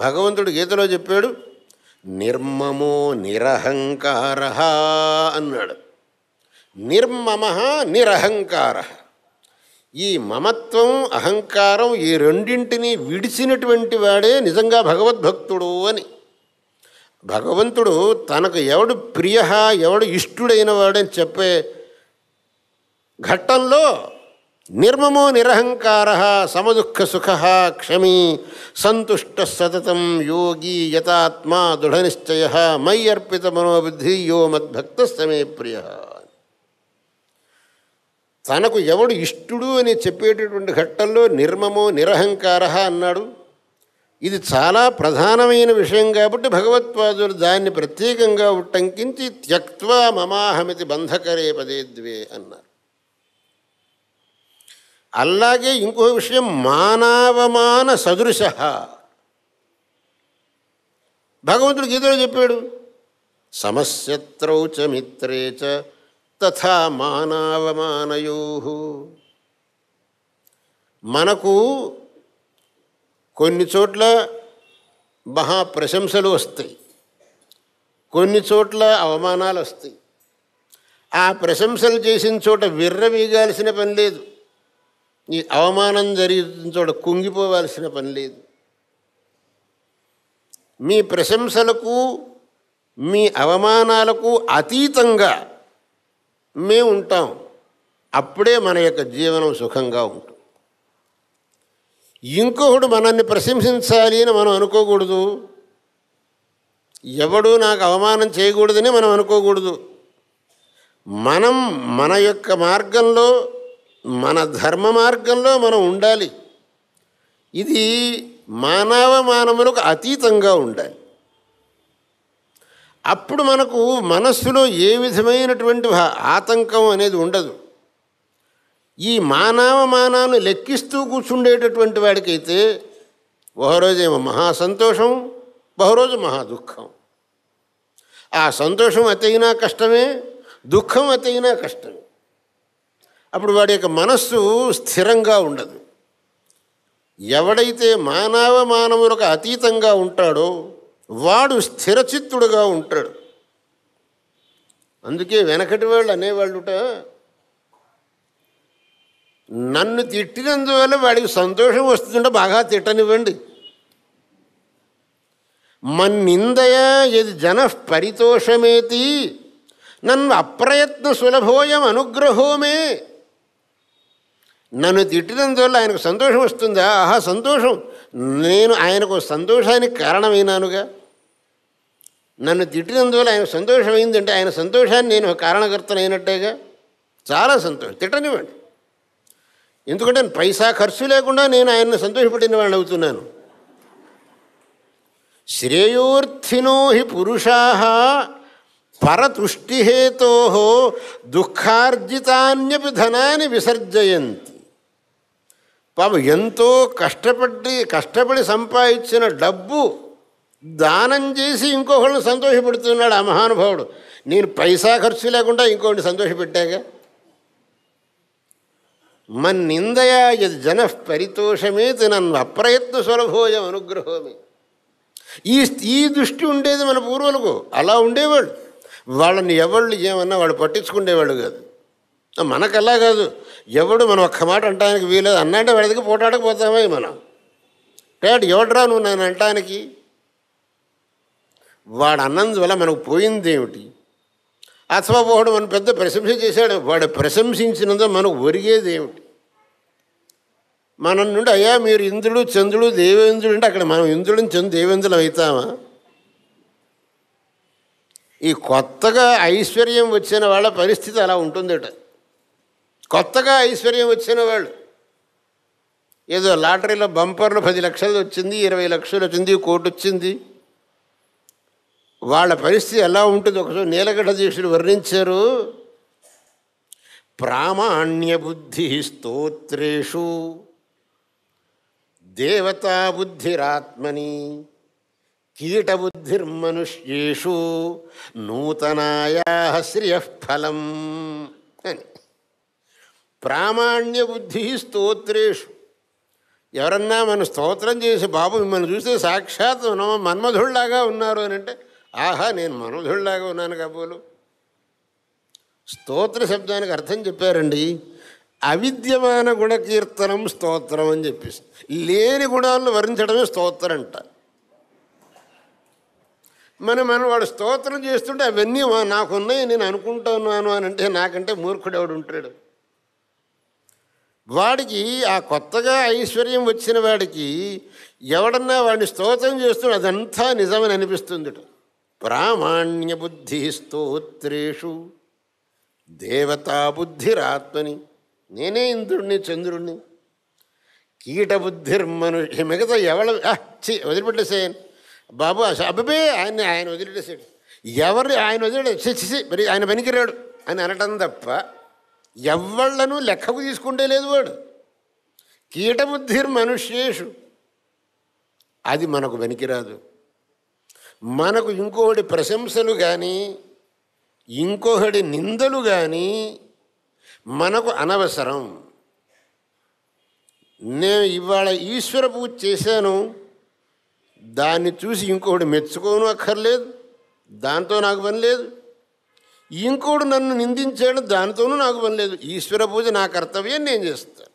భగవంతుడు గీతలో చెప్పాడు నిర్మమో నిరహంకార అన్నాడు నిర్మమ నిరహంకార ఈ మమత్వం అహంకారం ఈ రెండింటిని విడిచినటువంటి వాడే నిజంగా భగవద్భక్తుడు అని భగవంతుడు తనకు ఎవడు ప్రియ ఎవడు ఇష్టుడైన వాడని చెప్పే ఘట్టంలో నిర్మమో నిరహంకార సమదుఃఖ సుఖ క్షమీ సంతుష్ట సతతం యోగి యతాత్మా దృఢనిశ్చయ మై అర్పిత మనోబుద్ధి యో మద్భక్త సమే ప్రియ తనకు ఎవడు ఇష్టుడు అని చెప్పేటటువంటి ఘట్టంలో నిర్మమో నిరహంకార అన్నాడు ఇది చాలా ప్రధానమైన విషయం కాబట్టి భగవత్వాదులు దాన్ని ప్రత్యేకంగా ఉట్టంకించి త్యక్వా మమాహమితి బంధకరే పదే ద్వే అన్నారు అలాగే ఇంకో విషయం మానవమాన సదృశ భగవంతుడు గీతలో చెప్పాడు సమస్యత్రౌ మిత్రే చ తథా మానవమానయో మనకు కొన్ని చోట్ల మహా ప్రశంసలు వస్తాయి కొన్ని చోట్ల అవమానాలు వస్తాయి ఆ ప్రశంసలు చేసిన చోట విర్రవీగాల్సిన పని లేదు నీ అవమానం జరిగిన చోట కుంగిపోవాల్సిన పని లేదు మీ ప్రశంసలకు మీ అవమానాలకు అతీతంగా మేము ఉంటాం అప్పుడే మన యొక్క జీవనం సుఖంగా ఉంటుంది ఇంకొకడు మనల్ని ప్రశంసించాలి అని మనం అనుకోకూడదు ఎవడు నాకు అవమానం చేయకూడదని మనం అనుకోకూడదు మనం మన యొక్క మార్గంలో మన ధర్మ మార్గంలో మనం ఉండాలి ఇది మానవ మానవులకు అతీతంగా ఉండాలి అప్పుడు మనకు మనస్సులో ఏ విధమైనటువంటి ఆతంకం అనేది ఉండదు ఈ మానవ మానాన్ని లెక్కిస్తూ కూర్చుండేటటువంటి వాడికైతే ఒకరోజేమో మహాసంతోషం బహురోజు మహా దుఃఖం ఆ సంతోషం అతైనా కష్టమే దుఃఖం అతైనా కష్టమే అప్పుడు వాడి యొక్క మనస్సు స్థిరంగా ఉండదు ఎవడైతే మానవ మానవులకు అతీతంగా ఉంటాడో వాడు స్థిరచిత్తుడుగా ఉంటాడు అందుకే వెనకటి వాళ్ళు అనేవాళ్ళుట నన్ను తిట్టినందువల్ల వాడికి సంతోషం వస్తుంటే బాగా తిట్టనివ్వండి మన్నిందయ ఎది జన పరితోషమేతి నన్ను అప్రయత్న సులభోయం అనుగ్రహోమే నన్ను తిట్టినందువల్ల ఆయనకు సంతోషం వస్తుందా ఆహా సంతోషం నేను ఆయనకు సంతోషానికి కారణమైనానుగా నన్ను తిట్టినందువల్ల ఆయన సంతోషమైందంటే ఆయన సంతోషాన్ని నేను కారణకర్తనైనట్టేగా చాలా సంతోషం తిట్టనివ్వండి ఎందుకంటే పైసా ఖర్చు లేకుండా నేను ఆయన్ని సంతోషపడిన వాళ్ళు అవుతున్నాను శ్రేయోర్థినో హి పురుషా పరతుష్టిహేతో దుఃఖార్జితాన్యపి ధనాన్ని విసర్జయంతి పాపం ఎంతో కష్టపడి కష్టపడి సంపాదించిన డబ్బు దానం చేసి ఇంకొకళ్ళని సంతోషపెడుతున్నాడు ఆ మహానుభావుడు నేను పైసా ఖర్చు లేకుండా ఇంకొకటి సంతోషపెట్టాగా నిందయా యద్ జన పరితోషమే నన్ను అప్రయత్న సులభోయం అనుగ్రహమే ఈ ఈ దృష్టి ఉండేది మన పూర్వులకు అలా ఉండేవాళ్ళు వాళ్ళని ఎవళ్ళు ఏమన్నా వాళ్ళు పట్టించుకునేవాళ్ళు కాదు అలా కాదు ఎవడు మనం ఒక్క మాట అంటానికి వీలేదు అన్నంటే వాడికి పోటాడకపోతామే మనం రేటు ఎవడరా నువ్వు నేను అంటానికి వాడు అన్నందువల్ల మనకు పోయింది ఏమిటి అథవాపోహుడు మనం పెద్ద ప్రశంస చేశాడు వాడు ప్రశంసించినందు మనకు ఒరిగేది ఏమిటి మన నుండి అయ్యా మీరు ఇంద్రుడు చంద్రుడు దేవేంద్రుడు అంటే అక్కడ మనం ఇంద్రుడిని చంద్రు దేవేంద్రులు అవుతామా ఈ కొత్తగా ఐశ్వర్యం వచ్చిన వాళ్ళ పరిస్థితి అలా ఉంటుందట కొత్తగా ఐశ్వర్యం వచ్చిన వాళ్ళు ఏదో లాటరీలో బంపర్లు పది లక్షలు వచ్చింది ఇరవై లక్షలు వచ్చింది కోటి వచ్చింది వాళ్ళ పరిస్థితి ఎలా ఉంటుంది ఒకసారి నీలగడ్డ దీక్షలు వర్ణించారు బుద్ధి స్తోత్రేషు కీట కీటబుద్ధిర్మనుష్యేషు నూతనాయా శ్రియఫలం అని ప్రామాణ్య బుద్ధి స్తోత్రేషు ఎవరన్నా మనం స్తోత్రం చేసి బాబు మిమ్మల్ని చూస్తే సాక్షాత్ మనం మన్మధుళ్లాగా ఉన్నారు అని అంటే ఆహా నేను మన్మధుళ్లాగా ఉన్నాను కాబోలు స్తోత్ర శబ్దానికి అర్థం చెప్పారండి అవిద్యమాన గుణకీర్తనం స్తోత్రం అని చెప్పేసి లేని గుణాలను వర్ణించడమే స్తోత్రం అంట మన మనం వాడు స్తోత్రం చేస్తుంటే అవన్నీ నాకున్నాయి నేను అనుకుంటున్నాను అని అంటే నాకంటే మూర్ఖుడు ఎవడు ఉంటాడు వాడికి ఆ కొత్తగా ఐశ్వర్యం వచ్చిన వాడికి ఎవడన్నా వాడిని స్తోత్రం చేస్తున్న అదంతా నిజమని అనిపిస్తుంది ప్రామాణ్య బుద్ధి స్తోత్రేషు దేవతాబుద్ధిరాత్మని నేనే ఇంద్రుణ్ణి చంద్రుణ్ణి కీటబుద్ధిర్మను మిగతా ఎవడ చి వదిలిపెట్టేసేయను బాబు అబ్బే ఆయన ఆయన వదిలిపెట్టేసాడు ఎవరు ఆయన వదిలేడు మరి ఆయన పనికిరాడు అని అనటం తప్ప ఎవ్వళ్లను లెక్కకు తీసుకుంటే లేదు వాడు కీటబుద్ధిర్ మనుష్యేషు అది మనకు వెనికిరాదు మనకు ఇంకోటి ప్రశంసలు కానీ ఇంకొకటి నిందలు కానీ మనకు అనవసరం నేను ఇవాళ ఈశ్వర పూజ చేశాను దాన్ని చూసి ఇంకొకటి మెచ్చుకోను అక్కర్లేదు దాంతో నాకు పని లేదు ఇంకోడు నన్ను నిందించాడు దానితోనూ నాకు పని లేదు ఈశ్వర పూజ నా కర్తవ్యం నేను చేస్తాను